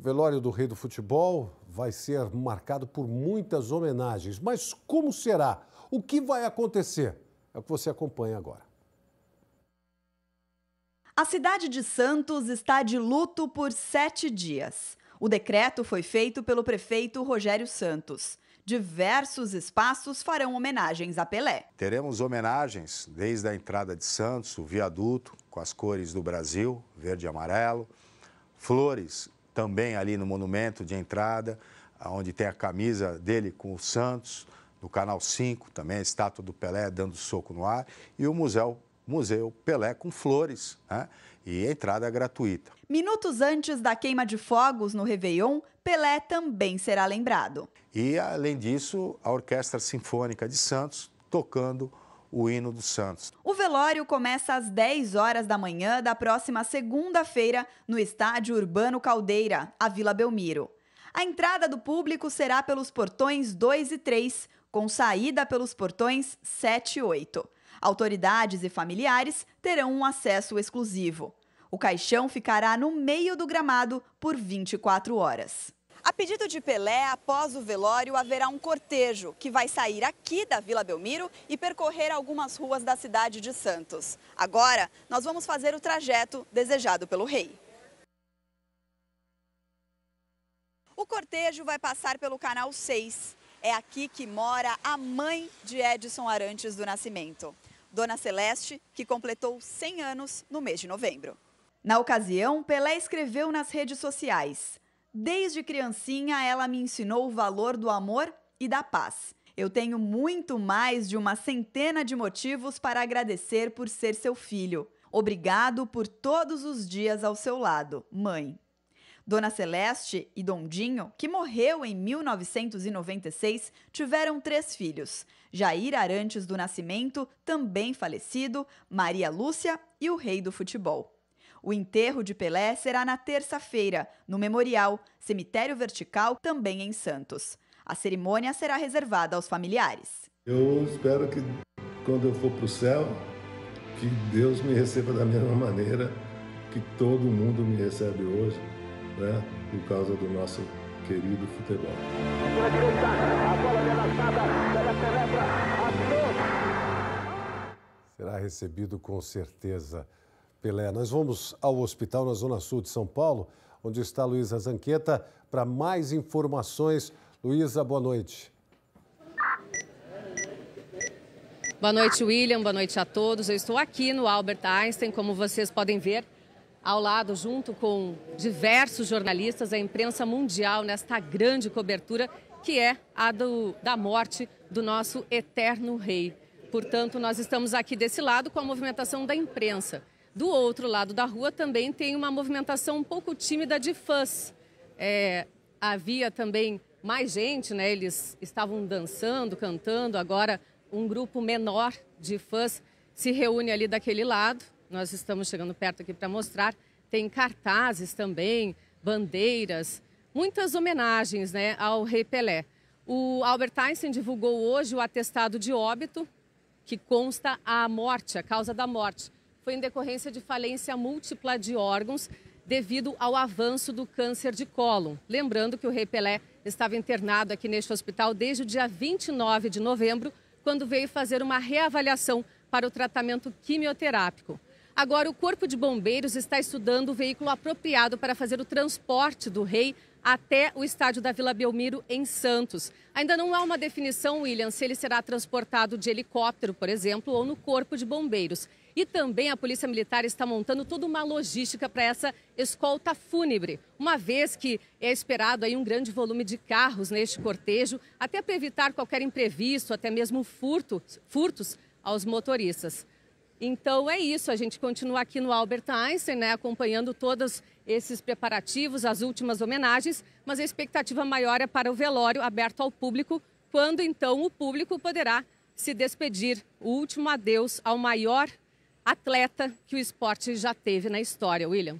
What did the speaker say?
O velório do rei do futebol vai ser marcado por muitas homenagens. Mas como será? O que vai acontecer? É o que você acompanha agora. A cidade de Santos está de luto por sete dias. O decreto foi feito pelo prefeito Rogério Santos. Diversos espaços farão homenagens a Pelé. Teremos homenagens desde a entrada de Santos, o viaduto, com as cores do Brasil, verde e amarelo, flores também ali no monumento de entrada, onde tem a camisa dele com o Santos, no Canal 5 também, a estátua do Pelé dando soco no ar, e o museu, museu Pelé com flores, né? e a entrada é gratuita. Minutos antes da queima de fogos no Réveillon, Pelé também será lembrado. E, além disso, a Orquestra Sinfônica de Santos tocando o hino do Santos. O velório começa às 10 horas da manhã da próxima segunda-feira no estádio Urbano Caldeira, a Vila Belmiro. A entrada do público será pelos portões 2 e 3, com saída pelos portões 7 e 8. Autoridades e familiares terão um acesso exclusivo. O caixão ficará no meio do gramado por 24 horas. A pedido de Pelé, após o velório, haverá um cortejo que vai sair aqui da Vila Belmiro e percorrer algumas ruas da cidade de Santos. Agora, nós vamos fazer o trajeto desejado pelo rei. O cortejo vai passar pelo canal 6. É aqui que mora a mãe de Edson Arantes do Nascimento, Dona Celeste, que completou 100 anos no mês de novembro. Na ocasião, Pelé escreveu nas redes sociais: Desde criancinha, ela me ensinou o valor do amor e da paz. Eu tenho muito mais de uma centena de motivos para agradecer por ser seu filho. Obrigado por todos os dias ao seu lado, mãe. Dona Celeste e Dondinho, que morreu em 1996, tiveram três filhos: Jair Arantes do Nascimento, também falecido, Maria Lúcia e o rei do futebol. O enterro de Pelé será na terça-feira, no Memorial Cemitério Vertical, também em Santos. A cerimônia será reservada aos familiares. Eu espero que quando eu for para o céu, que Deus me receba da mesma maneira que todo mundo me recebe hoje, né? Por causa do nosso querido futebol. Será recebido com certeza. Pelé. Nós vamos ao hospital na Zona Sul de São Paulo, onde está Luísa Zanqueta, para mais informações. Luísa, boa noite. Boa noite, William. Boa noite a todos. Eu estou aqui no Albert Einstein, como vocês podem ver, ao lado, junto com diversos jornalistas, a imprensa mundial nesta grande cobertura que é a do, da morte do nosso eterno rei. Portanto, nós estamos aqui desse lado com a movimentação da imprensa. Do outro lado da rua também tem uma movimentação um pouco tímida de fãs. É, havia também mais gente, né? Eles estavam dançando, cantando. Agora um grupo menor de fãs se reúne ali daquele lado. Nós estamos chegando perto aqui para mostrar. Tem cartazes também, bandeiras, muitas homenagens, né, ao Rei Pelé. O Albert Einstein divulgou hoje o atestado de óbito que consta a morte, a causa da morte foi em decorrência de falência múltipla de órgãos devido ao avanço do câncer de cólon. Lembrando que o Rei Pelé estava internado aqui neste hospital desde o dia 29 de novembro, quando veio fazer uma reavaliação para o tratamento quimioterápico. Agora, o Corpo de Bombeiros está estudando o veículo apropriado para fazer o transporte do rei até o estádio da Vila Belmiro, em Santos. Ainda não há uma definição, William, se ele será transportado de helicóptero, por exemplo, ou no corpo de bombeiros. E também a Polícia Militar está montando toda uma logística para essa escolta fúnebre, uma vez que é esperado aí um grande volume de carros neste cortejo, até para evitar qualquer imprevisto, até mesmo furto, furtos aos motoristas. Então é isso, a gente continua aqui no Albert Einstein, né, acompanhando todos esses preparativos, as últimas homenagens, mas a expectativa maior é para o velório aberto ao público, quando então o público poderá se despedir, o último adeus ao maior atleta que o esporte já teve na história, William.